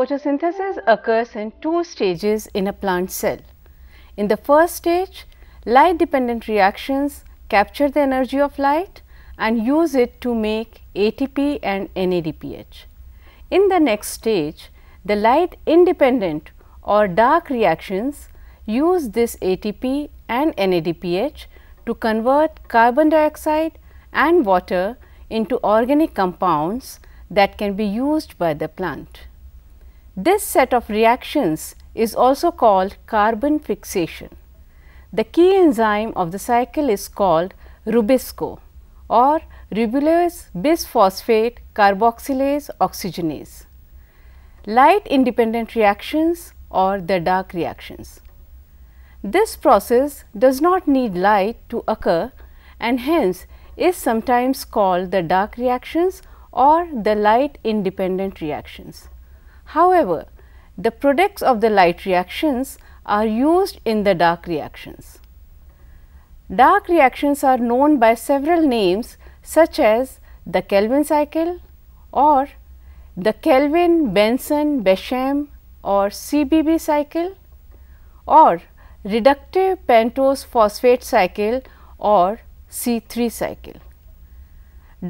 photosynthesis occurs in two stages in a plant cell. In the first stage, light dependent reactions capture the energy of light and use it to make ATP and NADPH. In the next stage, the light independent or dark reactions use this ATP and NADPH to convert carbon dioxide and water into organic compounds that can be used by the plant. This set of reactions is also called carbon fixation. The key enzyme of the cycle is called Rubisco or ribulose bisphosphate carboxylase oxygenase. Light independent reactions or the dark reactions. This process does not need light to occur and hence is sometimes called the dark reactions or the light independent reactions. However, the products of the light reactions are used in the dark reactions. Dark reactions are known by several names such as the Kelvin cycle or the Kelvin, Benson, Besham or CBB cycle or reductive pentose phosphate cycle or C3 cycle.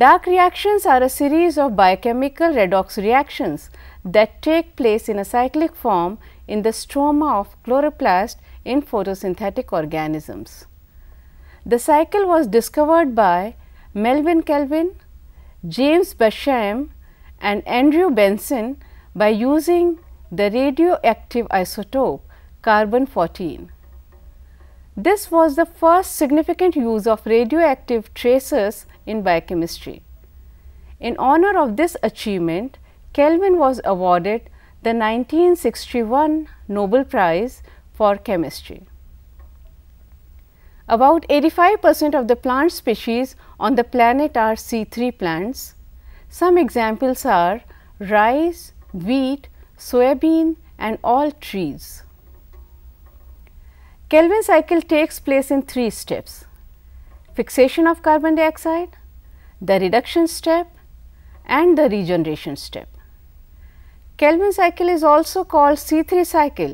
Dark reactions are a series of biochemical redox reactions that take place in a cyclic form in the stroma of chloroplast in photosynthetic organisms. The cycle was discovered by Melvin Kelvin, James Basham and Andrew Benson by using the radioactive isotope carbon 14. This was the first significant use of radioactive traces in biochemistry. In honor of this achievement, Kelvin was awarded the 1961 Nobel Prize for Chemistry. About 85 percent of the plant species on the planet are C3 plants. Some examples are rice, wheat, soybean and all trees. Kelvin cycle takes place in three steps, fixation of carbon dioxide, the reduction step and the regeneration step. Kelvin cycle is also called C3 cycle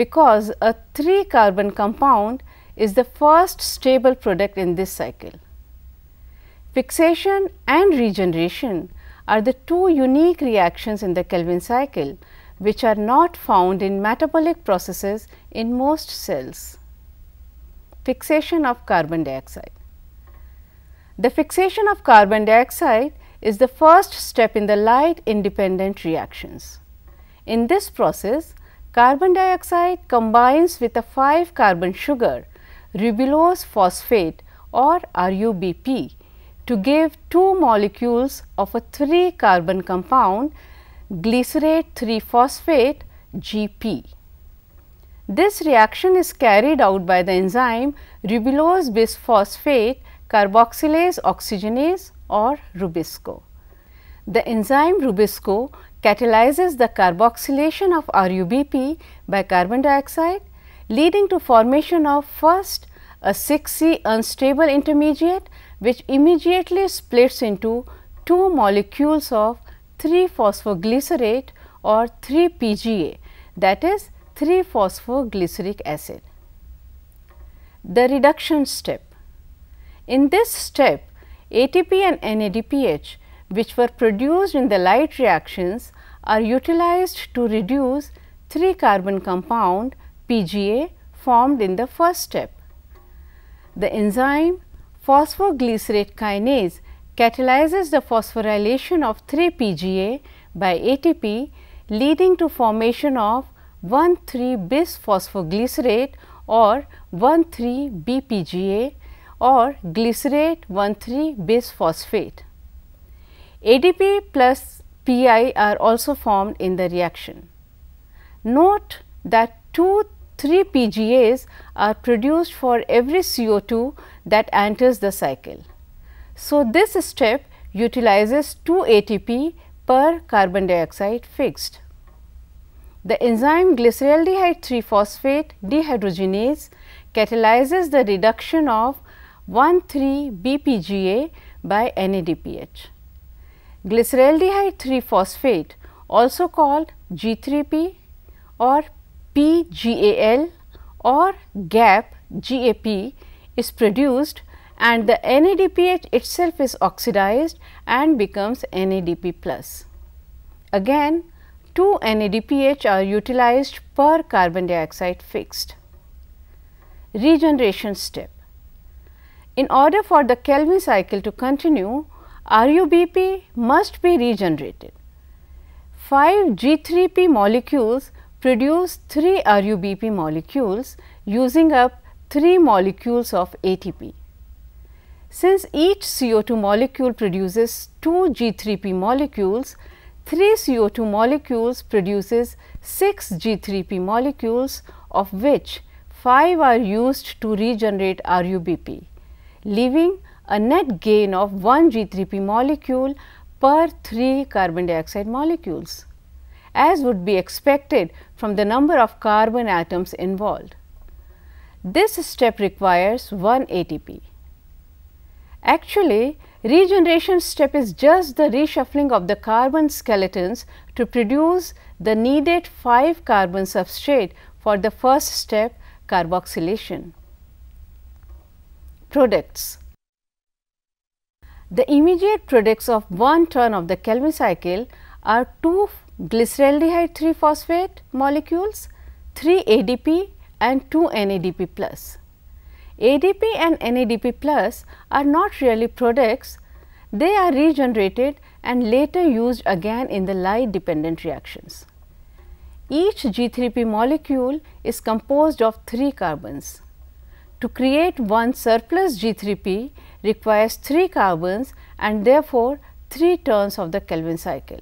because a 3 carbon compound is the first stable product in this cycle. Fixation and regeneration are the two unique reactions in the Kelvin cycle which are not found in metabolic processes in most cells. Fixation of carbon dioxide. The fixation of carbon dioxide is the first step in the light independent reactions. In this process, carbon dioxide combines with a 5 carbon sugar ribulose phosphate or RUBP to give two molecules of a 3 carbon compound glycerate 3 phosphate GP. This reaction is carried out by the enzyme ribulose bisphosphate carboxylase oxygenase or Rubisco. The enzyme Rubisco catalyzes the carboxylation of RUBP by carbon dioxide leading to formation of first a 6C unstable intermediate which immediately splits into two molecules of 3 phosphoglycerate or 3 PGA that is 3 phosphoglyceric acid. The reduction step. In this step, ATP and NADPH which were produced in the light reactions are utilized to reduce 3 carbon compound PGA formed in the first step. The enzyme phosphoglycerate kinase catalyzes the phosphorylation of 3 PGA by ATP leading to formation of 1,3 bisphosphoglycerate phosphoglycerate or 1,3 BPGA or glycerate 1,3 base phosphate. ADP plus PI are also formed in the reaction. Note that two 3 PGAs are produced for every CO2 that enters the cycle. So, this step utilizes 2 ATP per carbon dioxide fixed. The enzyme glyceraldehyde 3 phosphate dehydrogenase catalyzes the reduction of 1,3-BPGA by NADPH. Glyceraldehyde 3-phosphate also called G3P or PGAL or GAP GAP is produced and the NADPH itself is oxidized and becomes NADP+. Again, 2 NADPH are utilized per carbon dioxide fixed. Regeneration step. In order for the Kelvin cycle to continue, RUBP must be regenerated. 5 G3P molecules produce 3 RUBP molecules using up 3 molecules of ATP. Since each CO2 molecule produces 2 G3P molecules, 3 CO2 molecules produces 6 G3P molecules of which 5 are used to regenerate RUBP leaving a net gain of 1 G3P molecule per 3 carbon dioxide molecules, as would be expected from the number of carbon atoms involved. This step requires 1 ATP. Actually, regeneration step is just the reshuffling of the carbon skeletons to produce the needed 5 carbon substrate for the first step carboxylation products. The immediate products of one turn of the Kelvin cycle are 2 glyceraldehyde 3 phosphate molecules, 3 ADP and 2 NADP plus. ADP and NADP plus are not really products, they are regenerated and later used again in the light dependent reactions. Each G3P molecule is composed of 3 carbons. To create one surplus G3P requires 3 carbons and therefore, 3 turns of the Kelvin cycle.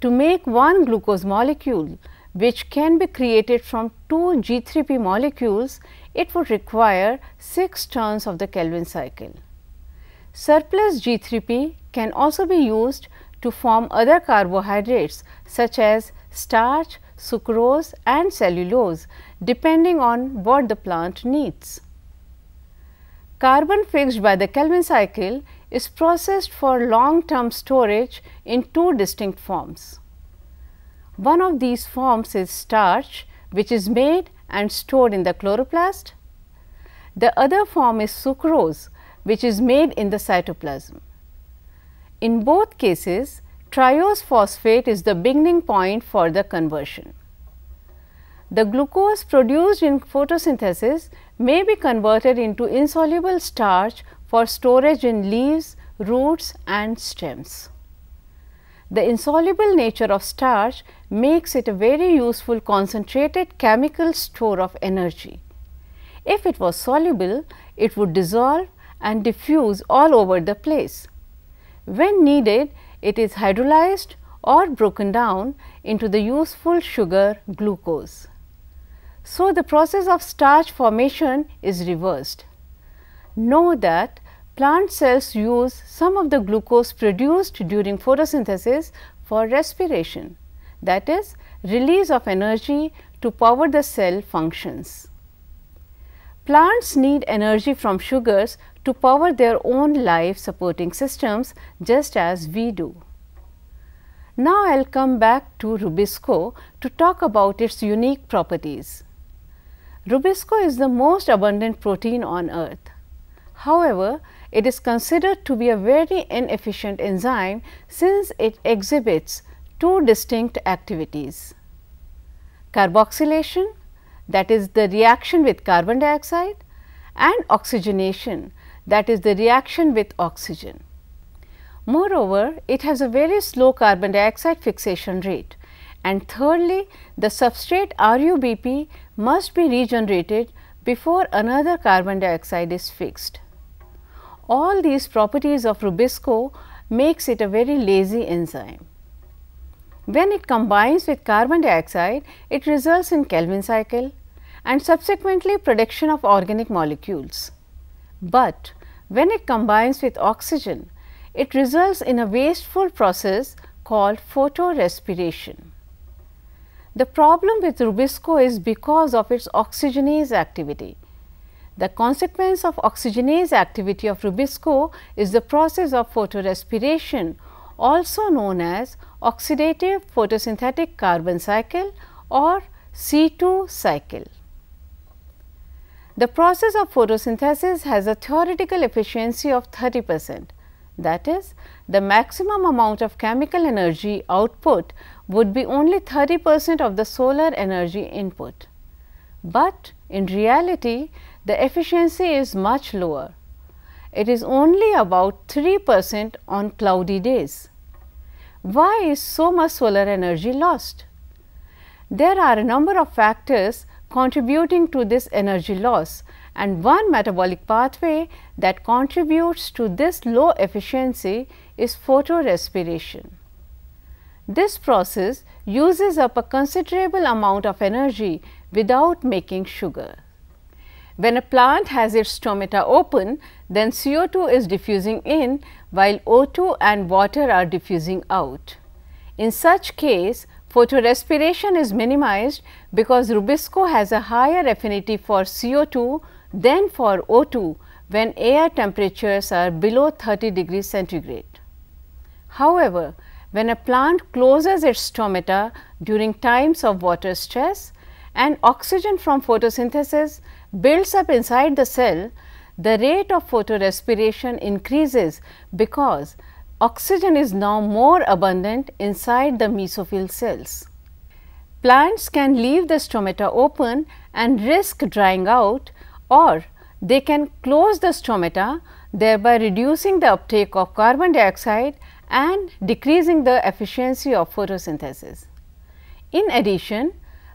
To make one glucose molecule which can be created from 2 G3P molecules, it would require 6 turns of the Kelvin cycle. Surplus G3P can also be used to form other carbohydrates such as starch, sucrose and cellulose depending on what the plant needs. Carbon fixed by the Kelvin cycle is processed for long term storage in two distinct forms. One of these forms is starch which is made and stored in the chloroplast. The other form is sucrose which is made in the cytoplasm. In both cases, Triose phosphate is the beginning point for the conversion. The glucose produced in photosynthesis may be converted into insoluble starch for storage in leaves, roots and stems. The insoluble nature of starch makes it a very useful concentrated chemical store of energy. If it was soluble, it would dissolve and diffuse all over the place. When needed, it is hydrolyzed or broken down into the useful sugar glucose. So, the process of starch formation is reversed. Know that plant cells use some of the glucose produced during photosynthesis for respiration that is release of energy to power the cell functions. Plants need energy from sugars to power their own life supporting systems just as we do. Now, I will come back to Rubisco to talk about its unique properties. Rubisco is the most abundant protein on earth. However, it is considered to be a very inefficient enzyme since it exhibits two distinct activities. Carboxylation that is the reaction with carbon dioxide and oxygenation that is the reaction with oxygen. Moreover, it has a very slow carbon dioxide fixation rate. And thirdly, the substrate RUBP must be regenerated before another carbon dioxide is fixed. All these properties of Rubisco makes it a very lazy enzyme. When it combines with carbon dioxide, it results in Kelvin cycle and subsequently production of organic molecules. But when it combines with oxygen, it results in a wasteful process called photorespiration. The problem with Rubisco is because of its oxygenase activity. The consequence of oxygenase activity of Rubisco is the process of photorespiration also known as oxidative photosynthetic carbon cycle or C2 cycle. The process of photosynthesis has a theoretical efficiency of 30 percent. That is, the maximum amount of chemical energy output would be only 30 percent of the solar energy input. But in reality, the efficiency is much lower. It is only about 3 percent on cloudy days. Why is so much solar energy lost? There are a number of factors contributing to this energy loss and one metabolic pathway that contributes to this low efficiency is photorespiration. This process uses up a considerable amount of energy without making sugar. When a plant has its stomata open, then CO2 is diffusing in while O2 and water are diffusing out. In such case, Photorespiration is minimized because Rubisco has a higher affinity for CO2 than for O2 when air temperatures are below 30 degrees centigrade. However, when a plant closes its stomata during times of water stress and oxygen from photosynthesis builds up inside the cell, the rate of photorespiration increases because oxygen is now more abundant inside the mesophyll cells. Plants can leave the stomata open and risk drying out or they can close the stomata thereby reducing the uptake of carbon dioxide and decreasing the efficiency of photosynthesis. In addition,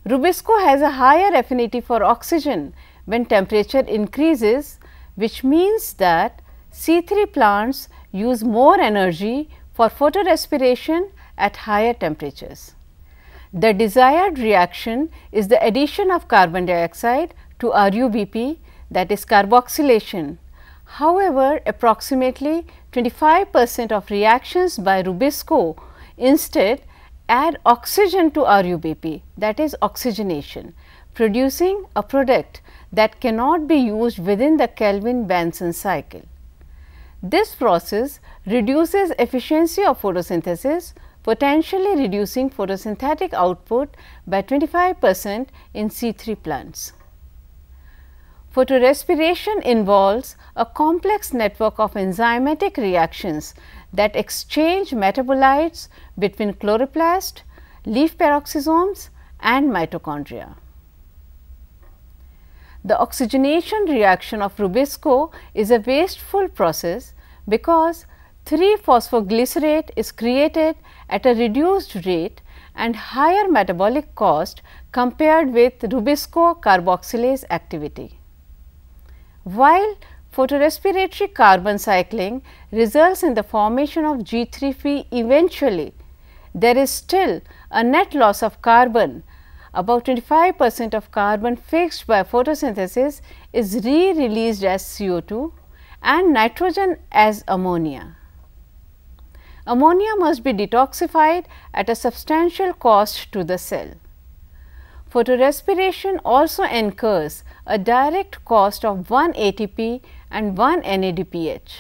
Rubisco has a higher affinity for oxygen when temperature increases which means that C3 plants use more energy for photorespiration at higher temperatures. The desired reaction is the addition of carbon dioxide to RUBP that is carboxylation. However, approximately 25 percent of reactions by Rubisco instead add oxygen to RUBP that is oxygenation producing a product that cannot be used within the Kelvin-Benson cycle. This process reduces efficiency of photosynthesis, potentially reducing photosynthetic output by 25 percent in C3 plants. Photorespiration involves a complex network of enzymatic reactions that exchange metabolites between chloroplast, leaf peroxisomes and mitochondria. The oxygenation reaction of Rubisco is a wasteful process because 3 phosphoglycerate is created at a reduced rate and higher metabolic cost compared with Rubisco carboxylase activity. While photorespiratory carbon cycling results in the formation of G3P eventually, there is still a net loss of carbon. About 25 percent of carbon fixed by photosynthesis is re-released as CO2 and nitrogen as ammonia. Ammonia must be detoxified at a substantial cost to the cell. Photorespiration also incurs a direct cost of 1 ATP and 1 NADPH.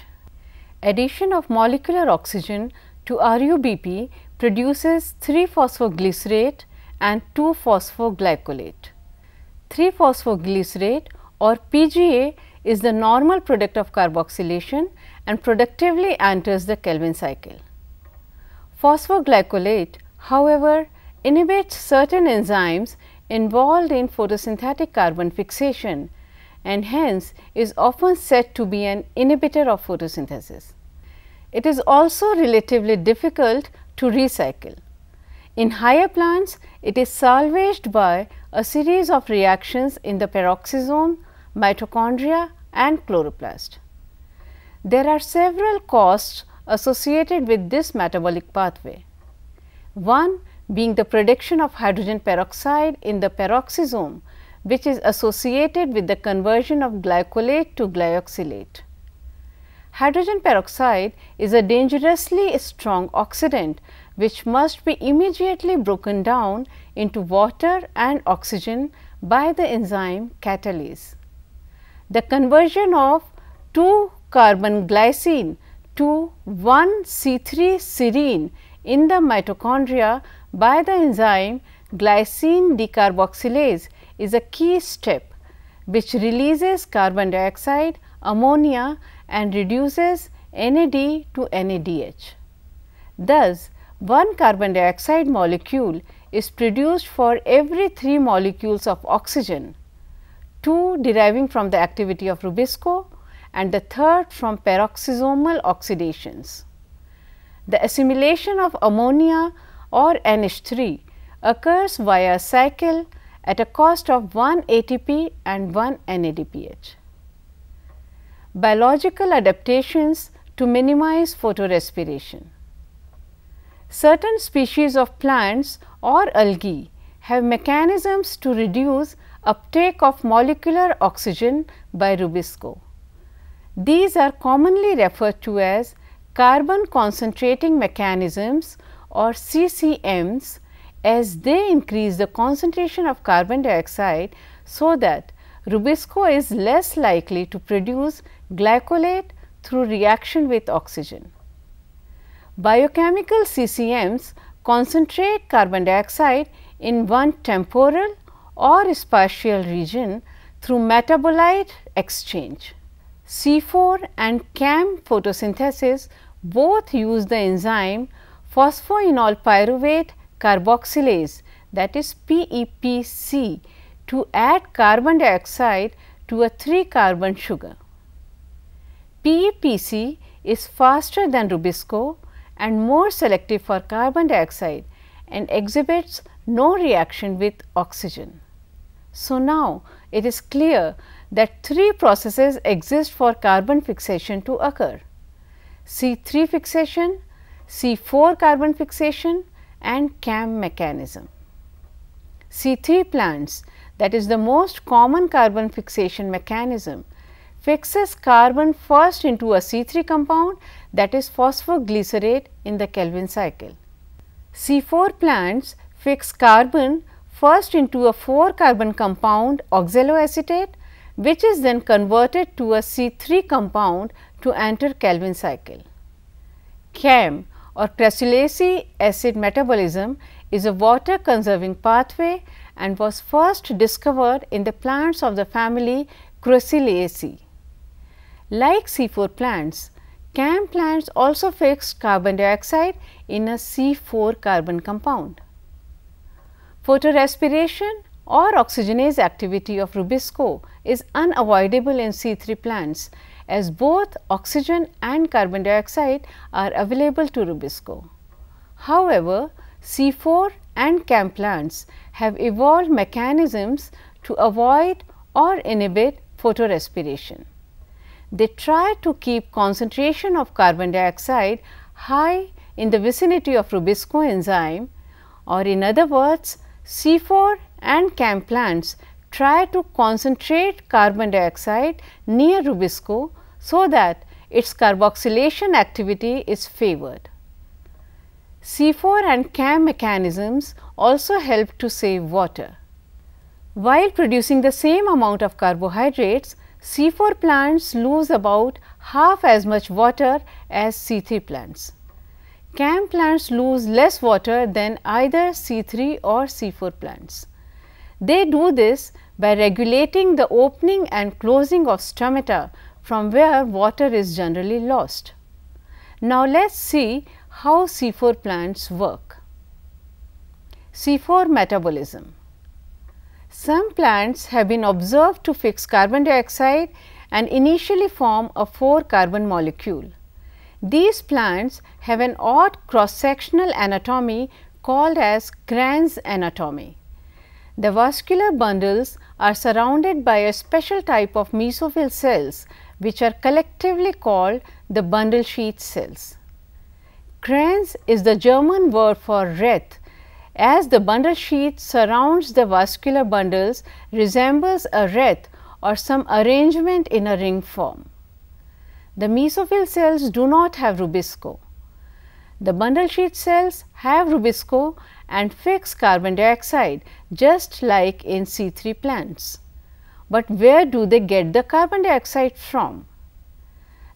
Addition of molecular oxygen to RUBP produces 3 phosphoglycerate and 2 phosphoglycolate. 3 phosphoglycerate or PGA is the normal product of carboxylation and productively enters the Kelvin cycle. Phosphoglycolate, however, inhibits certain enzymes involved in photosynthetic carbon fixation and hence is often said to be an inhibitor of photosynthesis. It is also relatively difficult to recycle. In higher plants, it is salvaged by a series of reactions in the peroxisome, mitochondria and chloroplast. There are several costs associated with this metabolic pathway. One being the production of hydrogen peroxide in the peroxisome which is associated with the conversion of glycolate to glyoxylate. Hydrogen peroxide is a dangerously strong oxidant which must be immediately broken down into water and oxygen by the enzyme catalase. The conversion of 2 carbon glycine to 1 C3 serine in the mitochondria by the enzyme glycine decarboxylase is a key step which releases carbon dioxide, ammonia and reduces NAD to NADH. Thus, one carbon dioxide molecule is produced for every 3 molecules of oxygen two deriving from the activity of Rubisco and the third from peroxisomal oxidations. The assimilation of ammonia or NH3 occurs via a cycle at a cost of 1 ATP and 1 NADPH. Biological adaptations to minimize photorespiration. Certain species of plants or algae have mechanisms to reduce uptake of molecular oxygen by Rubisco. These are commonly referred to as carbon concentrating mechanisms or CCMs as they increase the concentration of carbon dioxide so that Rubisco is less likely to produce glycolate through reaction with oxygen. Biochemical CCMs concentrate carbon dioxide in one temporal or spatial region through metabolite exchange. C4 and CAM photosynthesis both use the enzyme phosphoenol pyruvate carboxylase that is PEPC to add carbon dioxide to a 3 carbon sugar. PEPC is faster than Rubisco and more selective for carbon dioxide and exhibits no reaction with oxygen. So, now it is clear that three processes exist for carbon fixation to occur C3 fixation, C4 carbon fixation and CAM mechanism. C3 plants that is the most common carbon fixation mechanism fixes carbon first into a C3 compound that is phosphoglycerate in the Kelvin cycle. C4 plants fix carbon first into a 4 carbon compound oxaloacetate which is then converted to a C3 compound to enter Kelvin cycle. CAM or Crasulaceae acid metabolism is a water conserving pathway and was first discovered in the plants of the family Crassulaceae. Like C4 plants, CAM plants also fix carbon dioxide in a C4 carbon compound. Photorespiration or oxygenase activity of rubisco is unavoidable in C3 plants as both oxygen and carbon dioxide are available to rubisco. However, C4 and CAM plants have evolved mechanisms to avoid or inhibit photorespiration. They try to keep concentration of carbon dioxide high in the vicinity of rubisco enzyme or in other words C4 and CAM plants try to concentrate carbon dioxide near Rubisco so that its carboxylation activity is favored. C4 and CAM mechanisms also help to save water. While producing the same amount of carbohydrates, C4 plants lose about half as much water as C3 plants. CAM plants lose less water than either C3 or C4 plants. They do this by regulating the opening and closing of stomata from where water is generally lost. Now, let us see how C4 plants work. C4 metabolism Some plants have been observed to fix carbon dioxide and initially form a 4 carbon molecule. These plants have an odd cross-sectional anatomy called as Gran's anatomy. The vascular bundles are surrounded by a special type of mesophyll cells which are collectively called the bundle sheath cells. Kranz is the German word for wreath as the bundle sheath surrounds the vascular bundles resembles a wreath or some arrangement in a ring form. The mesophyll cells do not have rubisco. The bundle sheet cells have rubisco and fix carbon dioxide just like in C3 plants. But where do they get the carbon dioxide from?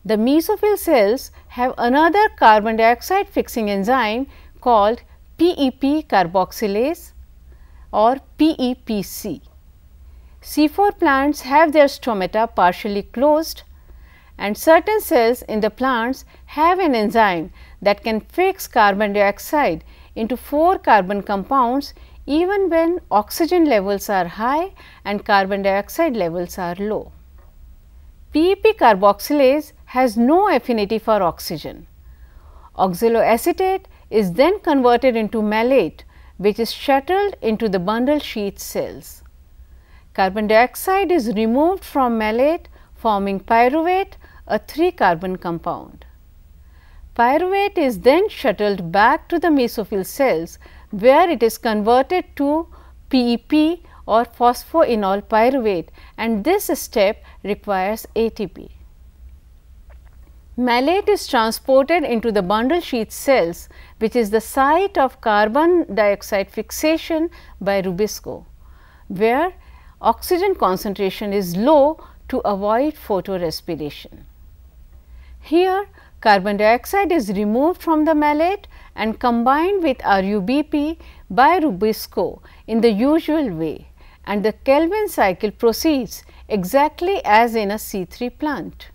The mesophyll cells have another carbon dioxide fixing enzyme called PEP carboxylase or PEPC. C4 plants have their stomata partially closed and certain cells in the plants have an enzyme that can fix carbon dioxide into four carbon compounds even when oxygen levels are high and carbon dioxide levels are low. PEP carboxylase has no affinity for oxygen. Oxaloacetate is then converted into malate which is shuttled into the bundle sheath cells. Carbon dioxide is removed from malate forming pyruvate a 3 carbon compound. Pyruvate is then shuttled back to the mesophyll cells where it is converted to PEP or phosphoenol pyruvate and this step requires ATP. Malate is transported into the bundle sheath cells which is the site of carbon dioxide fixation by Rubisco where oxygen concentration is low to avoid photorespiration. Here carbon dioxide is removed from the malate and combined with RUBP by Rubisco in the usual way and the Kelvin cycle proceeds exactly as in a C3 plant.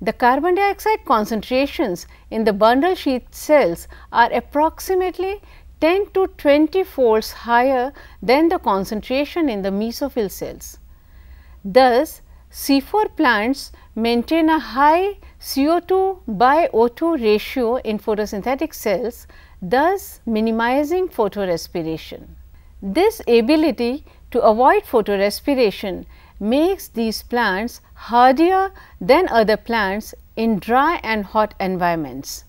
The carbon dioxide concentrations in the bundle sheath cells are approximately 10 to 20 folds higher than the concentration in the mesophyll cells. Thus, C4 plants maintain a high CO2 by O2 ratio in photosynthetic cells, thus minimizing photorespiration. This ability to avoid photorespiration makes these plants hardier than other plants in dry and hot environments,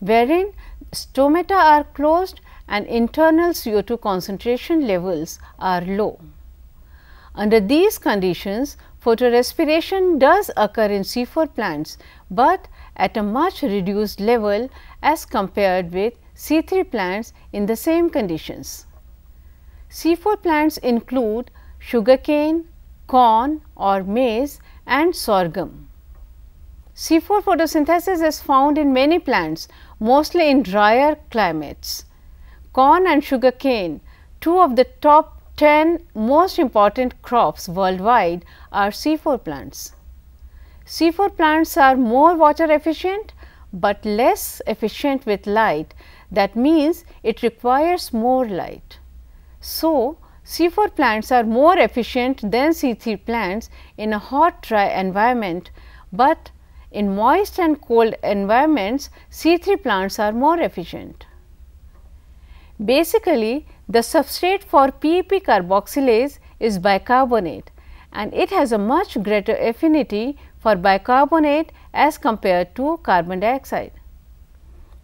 wherein stomata are closed and internal CO2 concentration levels are low. Under these conditions, photorespiration does occur in C4 plants, but at a much reduced level as compared with C3 plants in the same conditions. C4 plants include sugarcane, corn or maize and sorghum. C4 photosynthesis is found in many plants, mostly in drier climates. Corn and sugarcane, two of the top 10 most important crops worldwide are C4 plants. C4 plants are more water efficient, but less efficient with light that means it requires more light. So, C4 plants are more efficient than C3 plants in a hot dry environment, but in moist and cold environments C3 plants are more efficient. Basically, the substrate for PEP carboxylase is bicarbonate and it has a much greater affinity for bicarbonate as compared to carbon dioxide.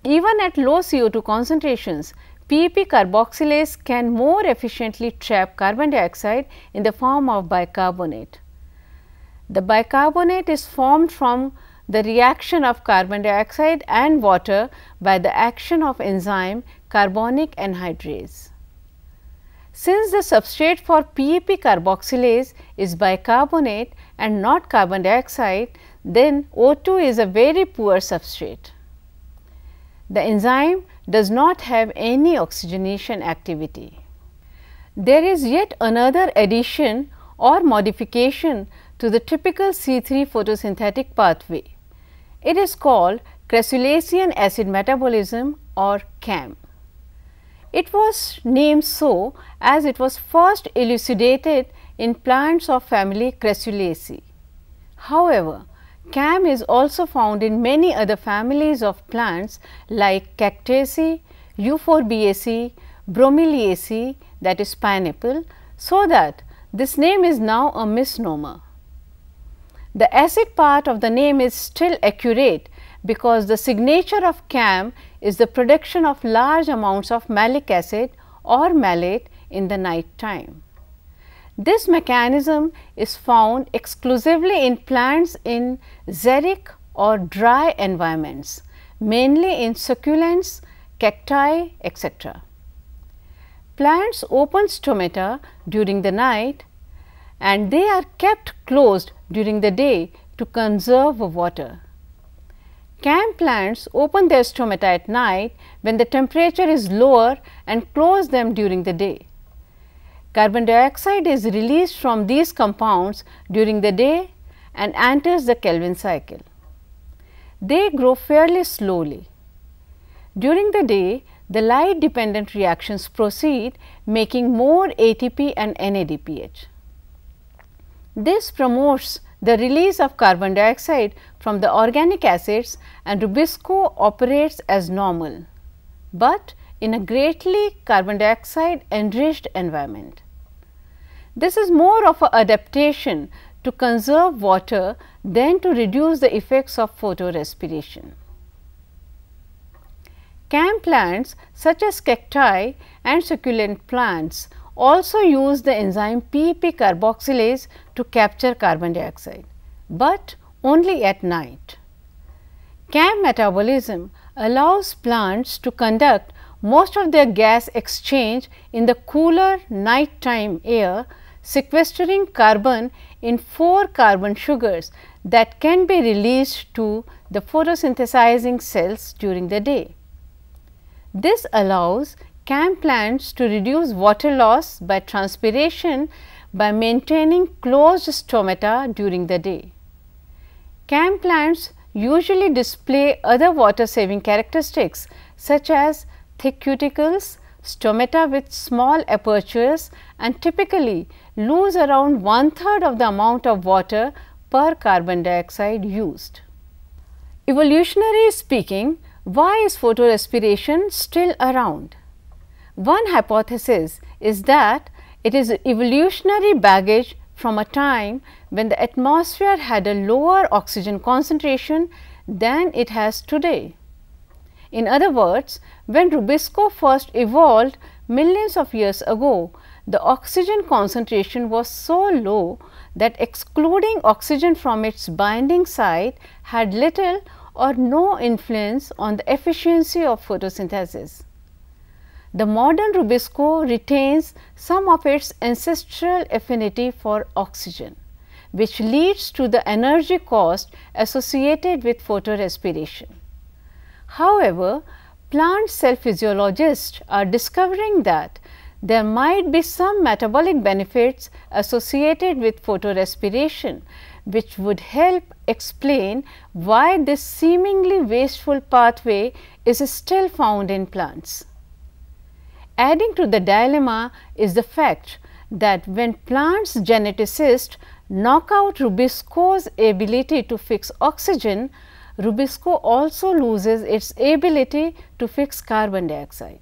Even at low CO2 concentrations, PEP carboxylase can more efficiently trap carbon dioxide in the form of bicarbonate. The bicarbonate is formed from the reaction of carbon dioxide and water by the action of enzyme carbonic anhydrase. Since the substrate for PAP carboxylase is bicarbonate and not carbon dioxide, then O2 is a very poor substrate. The enzyme does not have any oxygenation activity. There is yet another addition or modification to the typical C3 photosynthetic pathway. It is called crasulacean acid metabolism or CAM. It was named so as it was first elucidated in plants of family Cressulaceae. However, CAM is also found in many other families of plants like Cactaceae, Euphorbiaceae, Bromeliaceae that is pineapple, so that this name is now a misnomer. The acid part of the name is still accurate because the signature of CAM is the production of large amounts of malic acid or malate in the night time. This mechanism is found exclusively in plants in xeric or dry environments, mainly in succulents, cacti, etc. Plants open stomata during the night and they are kept closed during the day to conserve water. Camp plants open their stomata at night when the temperature is lower and close them during the day. Carbon dioxide is released from these compounds during the day and enters the Kelvin cycle. They grow fairly slowly. During the day, the light dependent reactions proceed making more ATP and NADPH. This promotes the release of carbon dioxide from the organic acids and Rubisco operates as normal, but in a greatly carbon dioxide enriched environment. This is more of an adaptation to conserve water than to reduce the effects of photorespiration. CAM plants such as cacti and succulent plants also use the enzyme PP carboxylase to capture carbon dioxide, but only at night. CAM metabolism allows plants to conduct most of their gas exchange in the cooler nighttime air sequestering carbon in 4 carbon sugars that can be released to the photosynthesizing cells during the day. This allows CAM plants to reduce water loss by transpiration by maintaining closed stomata during the day. CAM plants usually display other water saving characteristics such as thick cuticles, stomata with small apertures and typically lose around one third of the amount of water per carbon dioxide used. Evolutionary speaking, why is photorespiration still around? One hypothesis is that it is evolutionary baggage from a time when the atmosphere had a lower oxygen concentration than it has today. In other words, when Rubisco first evolved millions of years ago, the oxygen concentration was so low that excluding oxygen from its binding site had little or no influence on the efficiency of photosynthesis. The modern Rubisco retains some of its ancestral affinity for oxygen, which leads to the energy cost associated with photorespiration. However, plant cell physiologists are discovering that there might be some metabolic benefits associated with photorespiration which would help explain why this seemingly wasteful pathway is still found in plants. Adding to the dilemma is the fact that when plants geneticists knock out Rubisco's ability to fix oxygen, Rubisco also loses its ability to fix carbon dioxide.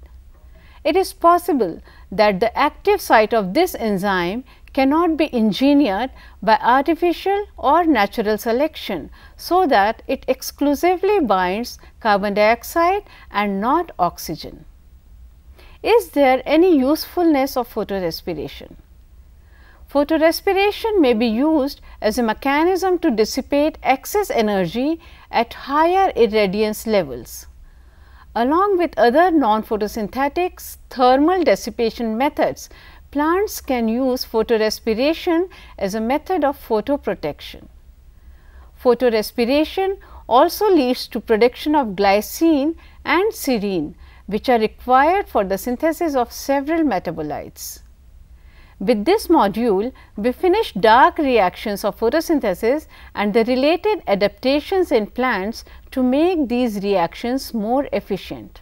It is possible that the active site of this enzyme cannot be engineered by artificial or natural selection, so that it exclusively binds carbon dioxide and not oxygen. Is there any usefulness of photorespiration? Photorespiration may be used as a mechanism to dissipate excess energy at higher irradiance levels. Along with other non-photosynthetics, thermal dissipation methods, plants can use photorespiration as a method of photoprotection. Photorespiration also leads to production of glycine and serine, which are required for the synthesis of several metabolites. With this module, we finish dark reactions of photosynthesis and the related adaptations in plants to make these reactions more efficient.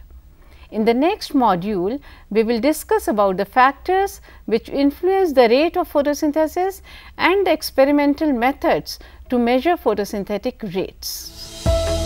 In the next module, we will discuss about the factors which influence the rate of photosynthesis and the experimental methods to measure photosynthetic rates.